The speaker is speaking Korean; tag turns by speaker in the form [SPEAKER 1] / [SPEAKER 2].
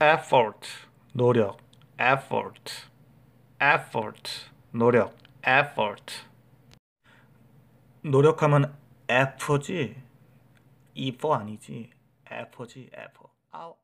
[SPEAKER 1] effort 노력 effort effort
[SPEAKER 2] 노력
[SPEAKER 3] effort
[SPEAKER 2] 노력하면
[SPEAKER 3] f 지 e f 아니지 f 지 f 아우